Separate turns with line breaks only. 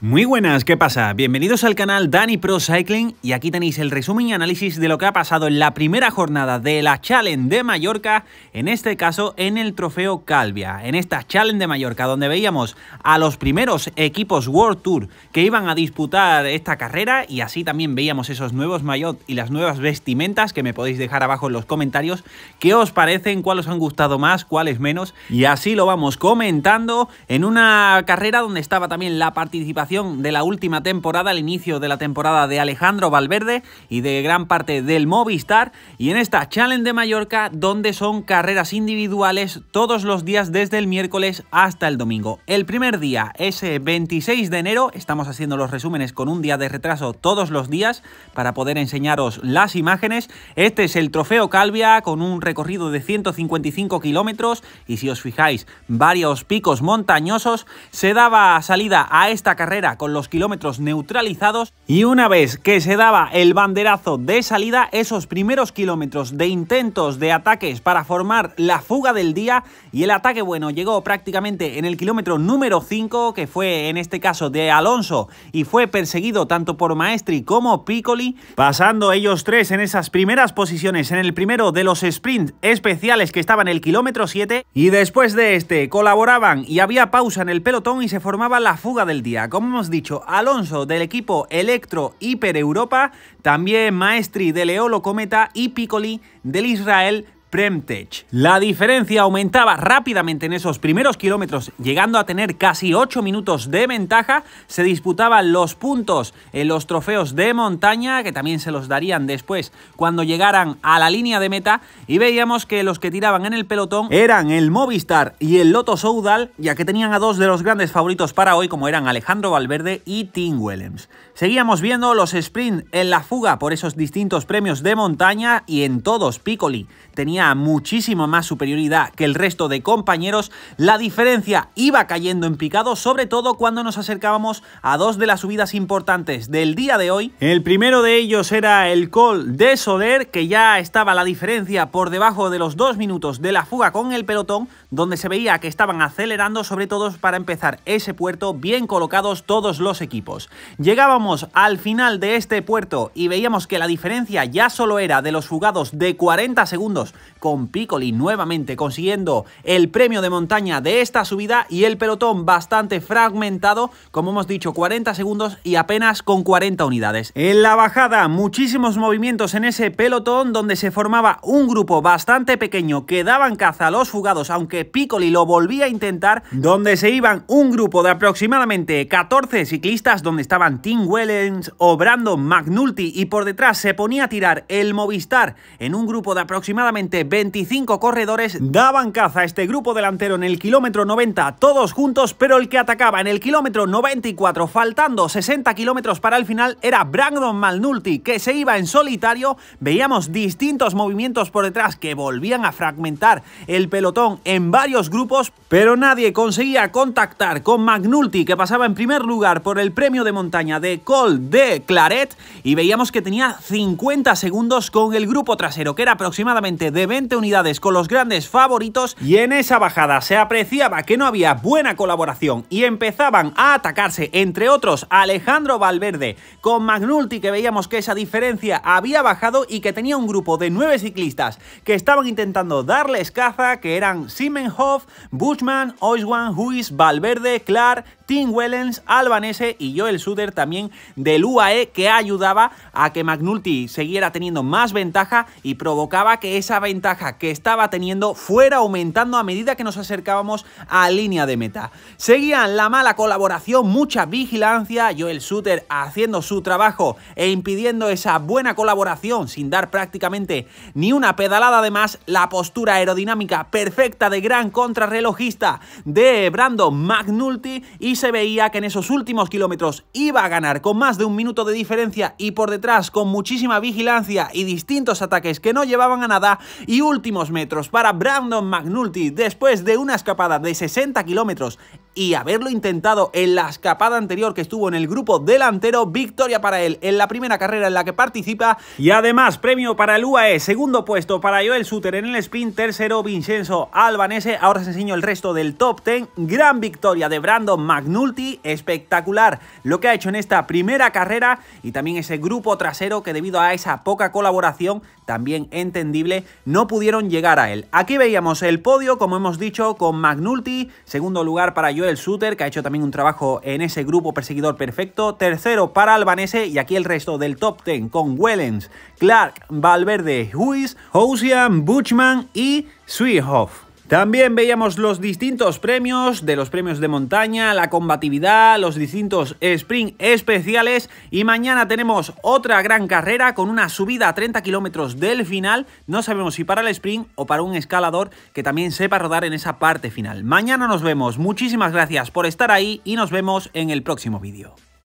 Muy buenas, ¿qué pasa? Bienvenidos al canal Dani Pro Cycling y aquí tenéis el resumen y análisis de lo que ha pasado en la primera jornada de la Challenge de Mallorca, en este caso en el Trofeo Calvia, en esta Challenge de Mallorca donde veíamos a los primeros equipos World Tour que iban a disputar esta carrera y así también veíamos esos nuevos maillot y las nuevas vestimentas que me podéis dejar abajo en los comentarios, qué os parecen, cuáles os han gustado más, cuáles menos y así lo vamos comentando en una carrera donde estaba también la participación de la última temporada, al inicio de la temporada de Alejandro Valverde y de gran parte del Movistar, y en esta Challenge de Mallorca, donde son carreras individuales todos los días desde el miércoles hasta el domingo. El primer día ese 26 de enero, estamos haciendo los resúmenes con un día de retraso todos los días para poder enseñaros las imágenes. Este es el Trofeo Calvia con un recorrido de 155 kilómetros y si os fijáis, varios picos montañosos. Se daba salida a esta carrera con los kilómetros neutralizados y una vez que se daba el banderazo de salida, esos primeros kilómetros de intentos de ataques para formar la fuga del día y el ataque bueno llegó prácticamente en el kilómetro número 5 que fue en este caso de Alonso y fue perseguido tanto por Maestri como Piccoli, pasando ellos tres en esas primeras posiciones en el primero de los sprints especiales que estaba en el kilómetro 7 y después de este colaboraban y había pausa en el pelotón y se formaba la fuga del día. Como hemos dicho, Alonso del equipo Electro Hiper Europa, también Maestri de Leolo Cometa y Piccoli del Israel Premtech. La diferencia aumentaba rápidamente en esos primeros kilómetros, llegando a tener casi 8 minutos de ventaja. Se disputaban los puntos en los trofeos de montaña, que también se los darían después cuando llegaran a la línea de meta, y veíamos que los que tiraban en el pelotón eran el Movistar y el Lotto Soudal, ya que tenían a dos de los grandes favoritos para hoy, como eran Alejandro Valverde y Tim Willems. Seguíamos viendo los sprints en la fuga por esos distintos premios de montaña y en todos Piccoli tenía Muchísima más superioridad que el resto de compañeros, la diferencia iba cayendo en picado, sobre todo cuando nos acercábamos a dos de las subidas importantes del día de hoy. El primero de ellos era el call de Soder, que ya estaba la diferencia por debajo de los dos minutos de la fuga con el pelotón, donde se veía que estaban acelerando sobre todo para empezar ese puerto bien colocados todos los equipos. Llegábamos al final de este puerto y veíamos que la diferencia ya solo era de los fugados de 40 segundos con Piccoli nuevamente consiguiendo el premio de montaña de esta subida y el pelotón bastante fragmentado, como hemos dicho, 40 segundos y apenas con 40 unidades. En la bajada, muchísimos movimientos en ese pelotón donde se formaba un grupo bastante pequeño que daban caza a los fugados, aunque Piccoli lo volvía a intentar, donde se iban un grupo de aproximadamente 14 ciclistas, donde estaban Tim Wellens o Brandon McNulty y por detrás se ponía a tirar el Movistar en un grupo de aproximadamente 25 corredores daban caza a este grupo delantero en el kilómetro 90 todos juntos, pero el que atacaba en el kilómetro 94 faltando 60 kilómetros para el final era Brandon Malnulti, que se iba en solitario, veíamos distintos movimientos por detrás que volvían a fragmentar el pelotón en varios grupos, pero nadie conseguía contactar con Magnulti, que pasaba en primer lugar por el premio de montaña de Col de Claret, y veíamos que tenía 50 segundos con el grupo trasero, que era aproximadamente de unidades con los grandes favoritos y en esa bajada se apreciaba que no había buena colaboración y empezaban a atacarse, entre otros, Alejandro Valverde con Magnulti que veíamos que esa diferencia había bajado y que tenía un grupo de nueve ciclistas que estaban intentando darles caza, que eran Simenhoff, Bushman, Oiswan, Huis, Valverde, Clark, Tim Wellens, Albanese y Joel Suder también del UAE que ayudaba a que Magnulti siguiera teniendo más ventaja y provocaba que esa ventaja que estaba teniendo fuera aumentando a medida que nos acercábamos a línea de meta. Seguían la mala colaboración, mucha vigilancia, Joel shooter haciendo su trabajo e impidiendo esa buena colaboración sin dar prácticamente ni una pedalada además la postura aerodinámica perfecta de gran contrarrelojista de Brandon McNulty y se veía que en esos últimos kilómetros iba a ganar con más de un minuto de diferencia y por detrás con muchísima vigilancia y distintos ataques que no llevaban a nada y y últimos metros para Brandon McNulty después de una escapada de 60 kilómetros y haberlo intentado en la escapada anterior que estuvo en el grupo delantero, victoria para él en la primera carrera en la que participa y además premio para el UAE, segundo puesto para Joel Suter en el spin, tercero Vincenzo Albanese, ahora os enseño el resto del top 10, gran victoria de Brandon McNulty, espectacular lo que ha hecho en esta primera carrera y también ese grupo trasero que debido a esa poca colaboración, también entendible, no pudieron llegar a él. Aquí veíamos el podio, como hemos dicho, con Magnulti, segundo lugar para Joel Suter, que ha hecho también un trabajo en ese grupo perseguidor perfecto, tercero para Albanese y aquí el resto del top 10 con Wellens, Clark, Valverde, Huis, Housian, Butchman y Swihoff. También veíamos los distintos premios de los premios de montaña, la combatividad, los distintos sprint especiales y mañana tenemos otra gran carrera con una subida a 30 kilómetros del final, no sabemos si para el sprint o para un escalador que también sepa rodar en esa parte final. Mañana nos vemos, muchísimas gracias por estar ahí y nos vemos en el próximo vídeo.